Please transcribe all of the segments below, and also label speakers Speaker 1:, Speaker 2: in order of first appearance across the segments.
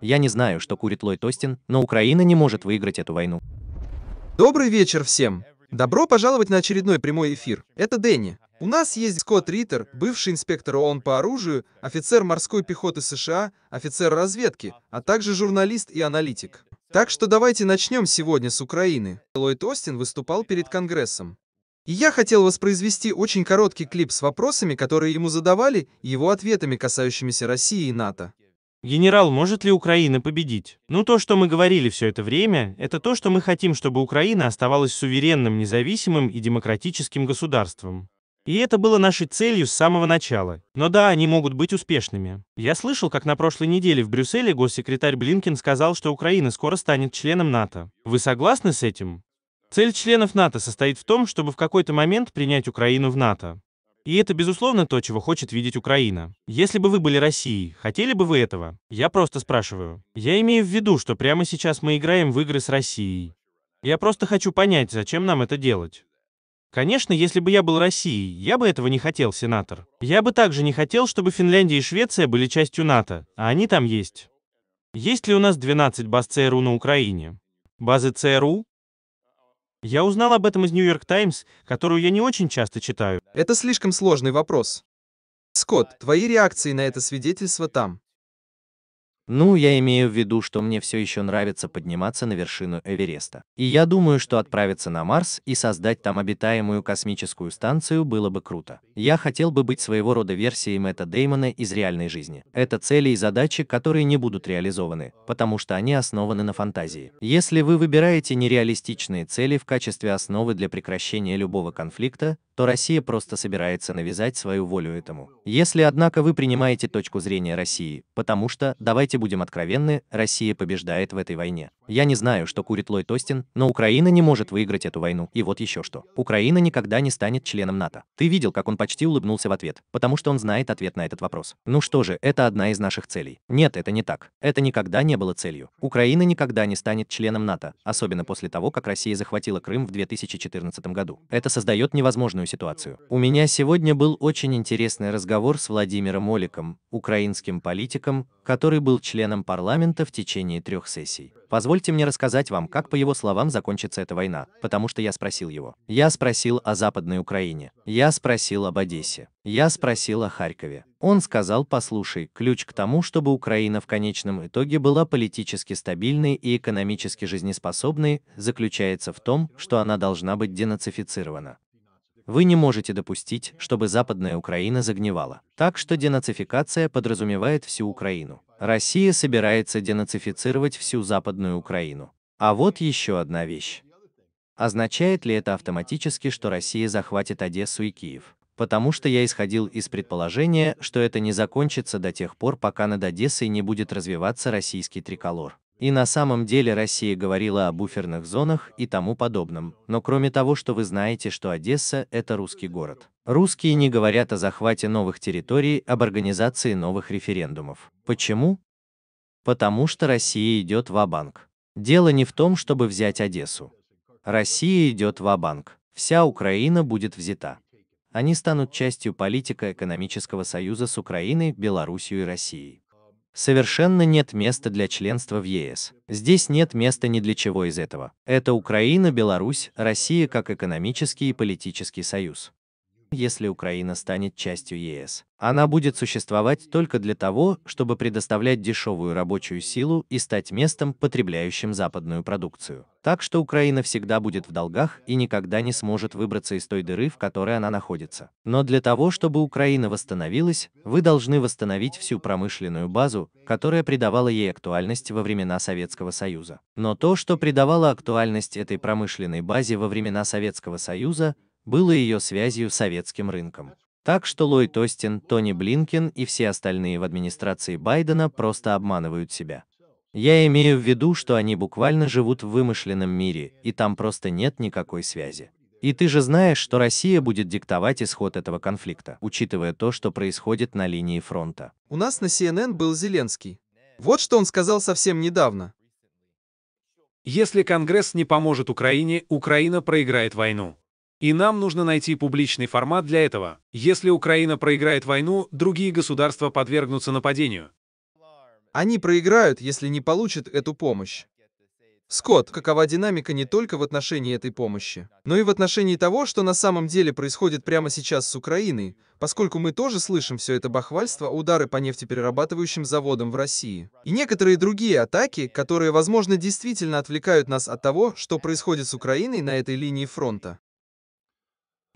Speaker 1: Я не знаю, что курит Ллойд Остин, но Украина не может выиграть эту войну. Добрый вечер всем! Добро пожаловать на очередной прямой эфир. Это Дэнни. У нас есть Скотт Риттер, бывший инспектор ООН по оружию, офицер морской пехоты США, офицер разведки, а также журналист и аналитик. Так что давайте начнем сегодня с Украины. Ллойд Остин выступал перед Конгрессом. И я хотел воспроизвести очень короткий клип с вопросами, которые ему задавали, и его ответами, касающимися России и НАТО. Генерал, может ли Украина победить? Ну то, что мы говорили все это время, это то, что мы хотим, чтобы Украина оставалась суверенным, независимым и демократическим государством. И это было нашей целью с самого начала. Но да, они могут быть успешными. Я слышал, как на прошлой неделе в Брюсселе госсекретарь Блинкин сказал, что Украина скоро станет членом НАТО. Вы согласны с этим? Цель членов НАТО состоит в том, чтобы в какой-то момент принять Украину в НАТО. И это, безусловно, то, чего хочет видеть Украина. Если бы вы были Россией, хотели бы вы этого? Я просто спрашиваю. Я имею в виду, что прямо сейчас мы играем в игры с Россией. Я просто хочу понять, зачем нам это делать. Конечно, если бы я был Россией, я бы этого не хотел, сенатор. Я бы также не хотел, чтобы Финляндия и Швеция были частью НАТО, а они там есть. Есть ли у нас 12 баз ЦРУ на Украине? Базы ЦРУ? Я узнал об этом из Нью-Йорк Таймс, которую я не очень часто читаю. Это слишком сложный вопрос.
Speaker 2: Скотт, твои реакции на это свидетельство там. Ну, я имею в виду, что мне все еще нравится подниматься на вершину Эвереста. И я думаю, что отправиться на Марс и создать там обитаемую космическую станцию было бы круто. Я хотел бы быть своего рода версией Мэтта Деймона из реальной жизни. Это цели и задачи, которые не будут реализованы, потому что они основаны на фантазии. Если вы выбираете нереалистичные цели в качестве основы для прекращения любого конфликта, то Россия просто собирается навязать свою волю этому. Если, однако, вы принимаете точку зрения России, потому что, давайте будем откровенны, Россия побеждает в этой войне. Я не знаю, что курит Лой Тостин, но Украина не может выиграть эту войну. И вот еще что. Украина никогда не станет членом НАТО. Ты видел, как он почти улыбнулся в ответ, потому что он знает ответ на этот вопрос. Ну что же, это одна из наших целей. Нет, это не так. Это никогда не было целью. Украина никогда не станет членом НАТО, особенно после того, как Россия захватила Крым в 2014 году. Это создает невозможную сложную ситуацию. У меня сегодня был очень интересный разговор с Владимиром Оликом, украинским политиком, который был членом парламента в течение трех сессий. Позвольте мне рассказать вам, как по его словам закончится эта война, потому что я спросил его. Я спросил о Западной Украине. Я спросил об Одессе. Я спросил о Харькове. Он сказал, послушай, ключ к тому, чтобы Украина в конечном итоге была политически стабильной и экономически жизнеспособной, заключается в том, что она должна быть денацифицирована. Вы не можете допустить, чтобы Западная Украина загнивала. Так что денацификация подразумевает всю Украину. Россия собирается денацифицировать всю Западную Украину. А вот еще одна вещь. Означает ли это автоматически, что Россия захватит Одессу и Киев? Потому что я исходил из предположения, что это не закончится до тех пор, пока над Одессой не будет развиваться российский триколор. И на самом деле Россия говорила о буферных зонах и тому подобном, но кроме того, что вы знаете, что Одесса – это русский город. Русские не говорят о захвате новых территорий, об организации новых референдумов. Почему? Потому что Россия идет в банк Дело не в том, чтобы взять Одессу. Россия идет в банк Вся Украина будет взята. Они станут частью политика экономического союза с Украиной, Белоруссией и Россией совершенно нет места для членства в ЕС. Здесь нет места ни для чего из этого. Это Украина, Беларусь, Россия как экономический и политический союз если Украина станет частью ЕС. Она будет существовать только для того, чтобы предоставлять дешевую рабочую силу и стать местом, потребляющим западную продукцию. Так что Украина всегда будет в долгах и никогда не сможет выбраться из той дыры, в которой она находится. Но для того, чтобы Украина восстановилась, вы должны восстановить всю промышленную базу, которая придавала ей актуальность во времена Советского Союза. Но то, что придавало актуальность этой промышленной базе во времена Советского Союза, было ее связью с советским рынком. Так что Ллойд Остин, Тони Блинкин и все остальные в администрации Байдена просто обманывают себя. Я имею в виду, что они буквально живут в вымышленном мире, и там просто нет никакой связи. И ты же знаешь, что Россия будет диктовать исход этого конфликта, учитывая то, что происходит на линии фронта.
Speaker 1: У нас на CNN был Зеленский. Вот что он сказал совсем недавно. Если Конгресс не поможет Украине, Украина проиграет войну. И нам нужно найти публичный формат для этого. Если Украина проиграет войну, другие государства подвергнутся нападению. Они проиграют, если не получат эту помощь. Скотт, какова динамика не только в отношении этой помощи, но и в отношении того, что на самом деле происходит прямо сейчас с Украиной, поскольку мы тоже слышим все это бахвальство, удары по нефтеперерабатывающим заводам в России. И некоторые другие атаки, которые, возможно, действительно отвлекают нас от того, что происходит с Украиной на этой линии фронта.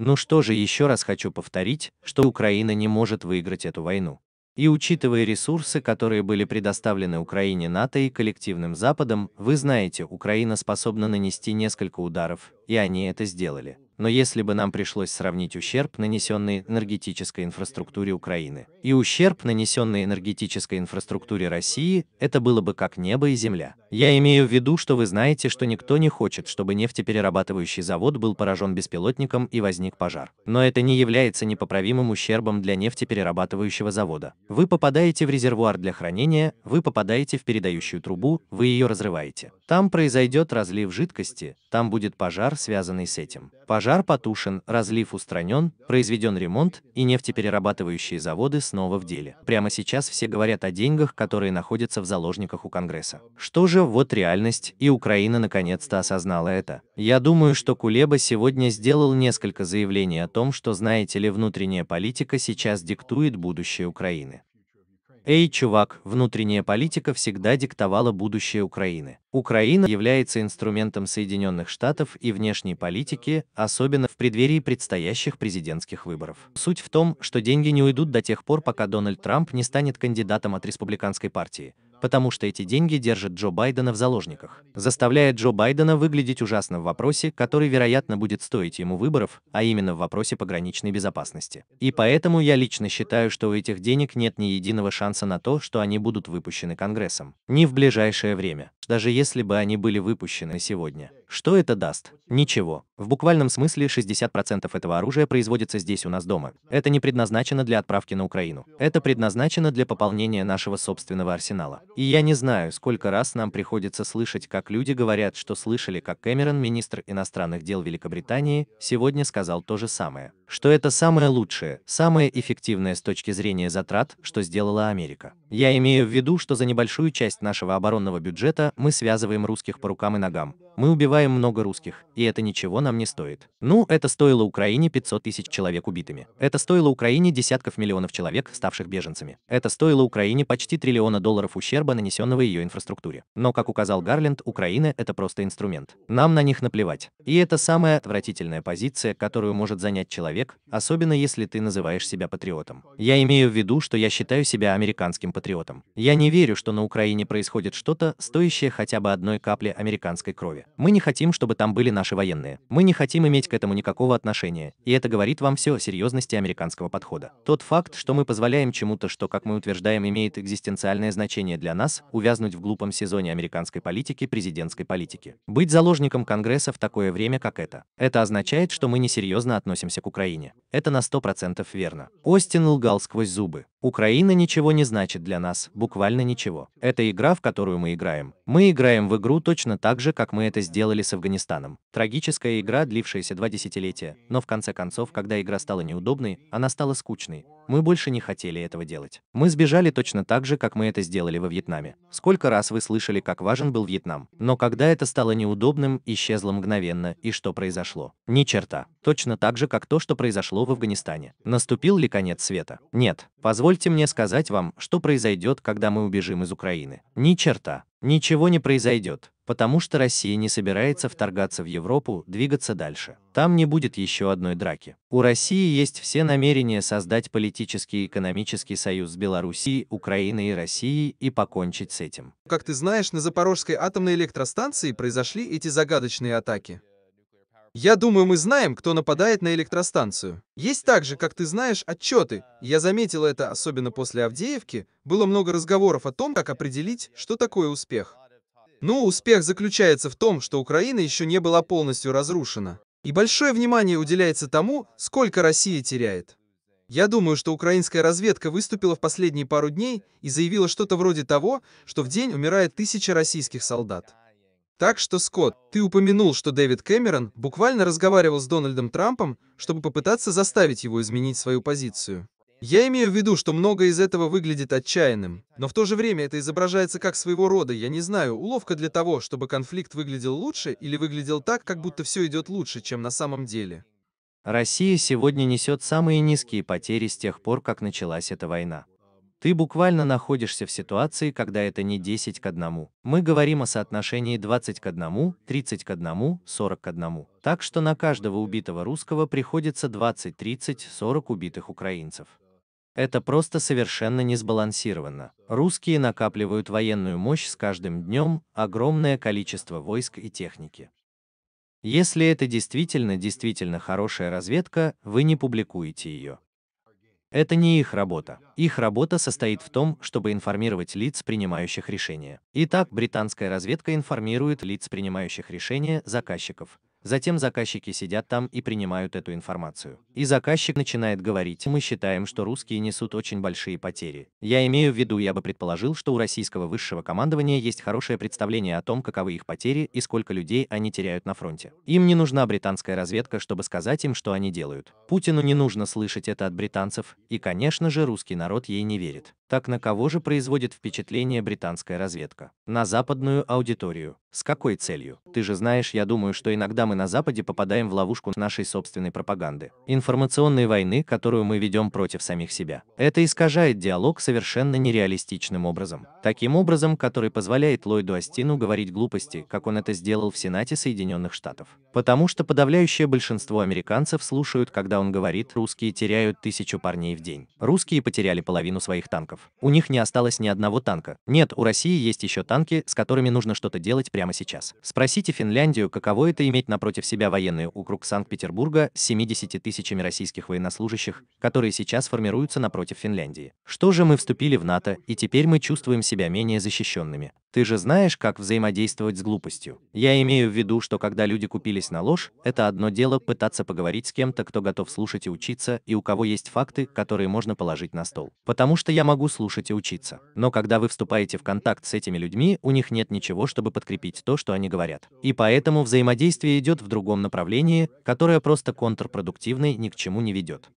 Speaker 2: Ну что же, еще раз хочу повторить, что Украина не может выиграть эту войну. И учитывая ресурсы, которые были предоставлены Украине НАТО и коллективным Западом, вы знаете, Украина способна нанести несколько ударов, и они это сделали но если бы нам пришлось сравнить ущерб, нанесенный энергетической инфраструктуре Украины, и ущерб, нанесенный энергетической инфраструктуре России, это было бы как небо и земля. Я имею в виду, что вы знаете, что никто не хочет, чтобы нефтеперерабатывающий завод был поражен беспилотником и возник пожар. Но это не является непоправимым ущербом для нефтеперерабатывающего завода. Вы попадаете в резервуар для хранения, вы попадаете в передающую трубу, вы ее разрываете. Там произойдет разлив жидкости, там будет пожар, связанный с этим. Пожар Пожар потушен, разлив устранен, произведен ремонт, и нефтеперерабатывающие заводы снова в деле. Прямо сейчас все говорят о деньгах, которые находятся в заложниках у Конгресса. Что же, вот реальность, и Украина наконец-то осознала это. Я думаю, что Кулеба сегодня сделал несколько заявлений о том, что, знаете ли, внутренняя политика сейчас диктует будущее Украины. Эй, чувак, внутренняя политика всегда диктовала будущее Украины. Украина является инструментом Соединенных Штатов и внешней политики, особенно в преддверии предстоящих президентских выборов. Суть в том, что деньги не уйдут до тех пор, пока Дональд Трамп не станет кандидатом от республиканской партии потому что эти деньги держат Джо Байдена в заложниках, заставляя Джо Байдена выглядеть ужасно в вопросе, который, вероятно, будет стоить ему выборов, а именно в вопросе пограничной безопасности. И поэтому я лично считаю, что у этих денег нет ни единого шанса на то, что они будут выпущены Конгрессом. не в ближайшее время даже если бы они были выпущены сегодня. Что это даст? Ничего. В буквальном смысле 60% этого оружия производится здесь у нас дома. Это не предназначено для отправки на Украину. Это предназначено для пополнения нашего собственного арсенала. И я не знаю, сколько раз нам приходится слышать, как люди говорят, что слышали, как Кэмерон, министр иностранных дел Великобритании, сегодня сказал то же самое что это самое лучшее, самое эффективное с точки зрения затрат, что сделала Америка. Я имею в виду, что за небольшую часть нашего оборонного бюджета мы связываем русских по рукам и ногам. Мы убиваем много русских, и это ничего нам не стоит. Ну, это стоило Украине 500 тысяч человек убитыми. Это стоило Украине десятков миллионов человек, ставших беженцами. Это стоило Украине почти триллиона долларов ущерба, нанесенного ее инфраструктуре. Но, как указал Гарленд, Украина – это просто инструмент. Нам на них наплевать. И это самая отвратительная позиция, которую может занять человек, человек, особенно если ты называешь себя патриотом. Я имею в виду, что я считаю себя американским патриотом. Я не верю, что на Украине происходит что-то, стоящее хотя бы одной капли американской крови. Мы не хотим, чтобы там были наши военные. Мы не хотим иметь к этому никакого отношения, и это говорит вам все о серьезности американского подхода. Тот факт, что мы позволяем чему-то, что, как мы утверждаем, имеет экзистенциальное значение для нас, увязнуть в глупом сезоне американской политики, президентской политики. Быть заложником Конгресса в такое время, как это. Это означает, что мы несерьезно относимся к Украине. Украине. Это на 100% верно. Остин лгал сквозь зубы. Украина ничего не значит для нас, буквально ничего. Это игра, в которую мы играем. Мы играем в игру точно так же, как мы это сделали с Афганистаном. Трагическая игра, длившаяся два десятилетия, но в конце концов, когда игра стала неудобной, она стала скучной. Мы больше не хотели этого делать. Мы сбежали точно так же, как мы это сделали во Вьетнаме. Сколько раз вы слышали, как важен был Вьетнам? Но когда это стало неудобным, исчезло мгновенно, и что произошло? Ни черта. Точно так же, как то, что произошло в Афганистане. Наступил ли конец света? Нет. Позвольте мне сказать вам, что произойдет, когда мы убежим из Украины. Ни черта, ничего не произойдет, потому что Россия не собирается вторгаться в Европу, двигаться дальше. Там не будет еще одной драки. У России есть все намерения создать политический и экономический союз с Белоруссией, Украиной и Россией и покончить с этим.
Speaker 1: Как ты знаешь, на Запорожской атомной электростанции произошли эти загадочные атаки. Я думаю, мы знаем, кто нападает на электростанцию. Есть также, как ты знаешь, отчеты. Я заметила это, особенно после Авдеевки. Было много разговоров о том, как определить, что такое успех. Ну, успех заключается в том, что Украина еще не была полностью разрушена. И большое внимание уделяется тому, сколько Россия теряет. Я думаю, что украинская разведка выступила в последние пару дней и заявила что-то вроде того, что в день умирает тысяча российских солдат. Так что, Скотт, ты упомянул, что Дэвид Кэмерон буквально разговаривал с Дональдом Трампом, чтобы попытаться заставить его изменить свою позицию. Я имею в виду, что многое из этого выглядит отчаянным, но в то же время это изображается как своего рода, я не знаю, уловка для того, чтобы конфликт выглядел лучше или выглядел так, как будто все идет лучше, чем на самом деле.
Speaker 2: Россия сегодня несет самые низкие потери с тех пор, как началась эта война. Ты буквально находишься в ситуации, когда это не 10 к 1. Мы говорим о соотношении 20 к 1, 30 к 1, 40 к 1. Так что на каждого убитого русского приходится 20, 30, 40 убитых украинцев. Это просто совершенно не сбалансировано. Русские накапливают военную мощь с каждым днем, огромное количество войск и техники. Если это действительно-действительно хорошая разведка, вы не публикуете ее. Это не их работа. Их работа состоит в том, чтобы информировать лиц, принимающих решения. Итак, британская разведка информирует лиц, принимающих решения, заказчиков, Затем заказчики сидят там и принимают эту информацию. И заказчик начинает говорить, мы считаем, что русские несут очень большие потери. Я имею в виду, я бы предположил, что у российского высшего командования есть хорошее представление о том, каковы их потери и сколько людей они теряют на фронте. Им не нужна британская разведка, чтобы сказать им, что они делают. Путину не нужно слышать это от британцев, и, конечно же, русский народ ей не верит. Так на кого же производит впечатление британская разведка? На западную аудиторию. С какой целью? Ты же знаешь, я думаю, что иногда мы на Западе попадаем в ловушку нашей собственной пропаганды, информационной войны, которую мы ведем против самих себя. Это искажает диалог совершенно нереалистичным образом. Таким образом, который позволяет Ллойду Астину говорить глупости, как он это сделал в Сенате Соединенных Штатов. Потому что подавляющее большинство американцев слушают, когда он говорит, русские теряют тысячу парней в день. Русские потеряли половину своих танков. У них не осталось ни одного танка. Нет, у России есть еще танки, с которыми нужно что-то делать прямо сейчас. Спросите Финляндию, каково это иметь напротив себя военный округ Санкт-Петербурга с 70 тысячами российских военнослужащих, которые сейчас формируются напротив Финляндии. Что же мы вступили в НАТО, и теперь мы чувствуем себя менее защищенными. Ты же знаешь, как взаимодействовать с глупостью. Я имею в виду, что когда люди купились на ложь, это одно дело пытаться поговорить с кем-то, кто готов слушать и учиться, и у кого есть факты, которые можно положить на стол. Потому что я могу слушать и учиться. Но когда вы вступаете в контакт с этими людьми, у них нет ничего, чтобы подкрепить подкрепить то, что они говорят. И поэтому взаимодействие идет в другом направлении, которое просто контрпродуктивно и ни к чему не ведет.